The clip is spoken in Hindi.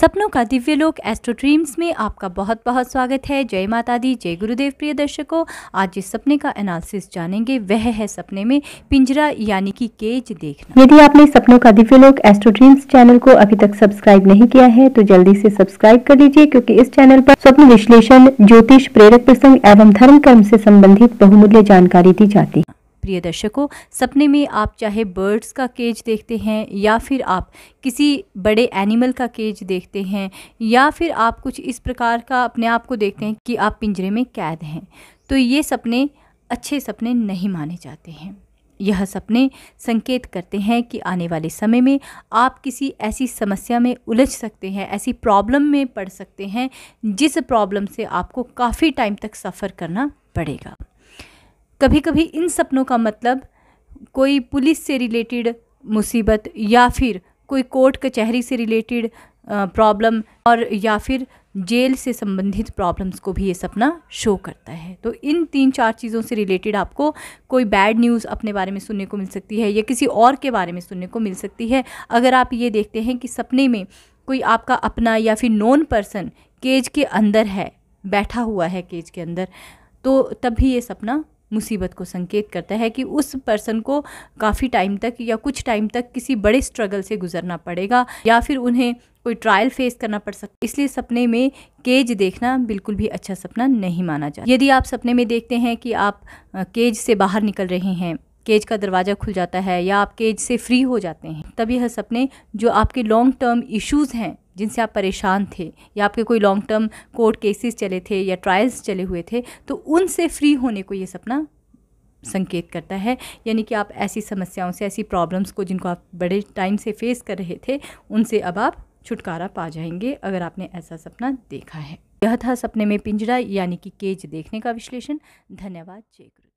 सपनों का दिव्य लोक एस्ट्रो ड्रीम्स में आपका बहुत बहुत स्वागत है जय माता दी जय गुरुदेव प्रिय दर्शकों आज जिस सपने का एनालिसिस जानेंगे वह है सपने में पिंजरा यानी कि केज देखना यदि आपने सपनों का दिव्य लोक एस्ट्रो ड्रीम्स चैनल को अभी तक सब्सक्राइब नहीं किया है तो जल्दी से सब्सक्राइब कर लीजिए क्योंकि इस चैनल पर स्वप्न विश्लेषण ज्योतिष प्रेरक प्रसंग एवं धर्म कर्म से संबंधित बहुमूल्य जानकारी दी जाती है प्रिय दर्शकों सपने में आप चाहे बर्ड्स का केज देखते हैं या फिर आप किसी बड़े एनिमल का केज देखते हैं या फिर आप कुछ इस प्रकार का अपने आप को देखते हैं कि आप पिंजरे में कैद हैं तो ये सपने अच्छे सपने नहीं माने जाते हैं यह सपने संकेत करते हैं कि आने वाले समय में आप किसी ऐसी समस्या में उलझ सकते हैं ऐसी प्रॉब्लम में पड़ सकते हैं जिस प्रॉब्लम से आपको काफ़ी टाइम तक सफ़र करना पड़ेगा कभी कभी इन सपनों का मतलब कोई पुलिस से रिलेटेड मुसीबत या फिर कोई कोर्ट कचहरी से रिलेटेड प्रॉब्लम और या फिर जेल से संबंधित प्रॉब्लम्स को भी ये सपना शो करता है तो इन तीन चार चीज़ों से रिलेटेड आपको कोई बैड न्यूज़ अपने बारे में सुनने को मिल सकती है या किसी और के बारे में सुनने को मिल सकती है अगर आप ये देखते हैं कि सपने में कोई आपका अपना या फिर नॉन पर्सन केज के अंदर है बैठा हुआ है केज के अंदर तो तब भी ये सपना मुसीबत को संकेत करता है कि उस पर्सन को काफ़ी टाइम तक या कुछ टाइम तक किसी बड़े स्ट्रगल से गुजरना पड़ेगा या फिर उन्हें कोई ट्रायल फेस करना पड़ सकता है इसलिए सपने में केज देखना बिल्कुल भी अच्छा सपना नहीं माना जाता यदि आप सपने में देखते हैं कि आप केज से बाहर निकल रहे हैं केज का दरवाज़ा खुल जाता है या आप केज से फ्री हो जाते हैं तब यह सपने जो आपके लॉन्ग टर्म इश्यूज़ हैं जिनसे आप परेशान थे या आपके कोई लॉन्ग टर्म कोर्ट केसेस चले थे या ट्रायल्स चले हुए थे तो उनसे फ्री होने को ये सपना संकेत करता है यानी कि आप ऐसी समस्याओं से ऐसी प्रॉब्लम्स को जिनको आप बड़े टाइम से फेस कर रहे थे उनसे अब आप छुटकारा पा जाएंगे अगर आपने ऐसा सपना देखा है यह था सपने में पिंजरा यानी कि केज देखने का विश्लेषण धन्यवाद जय गुरु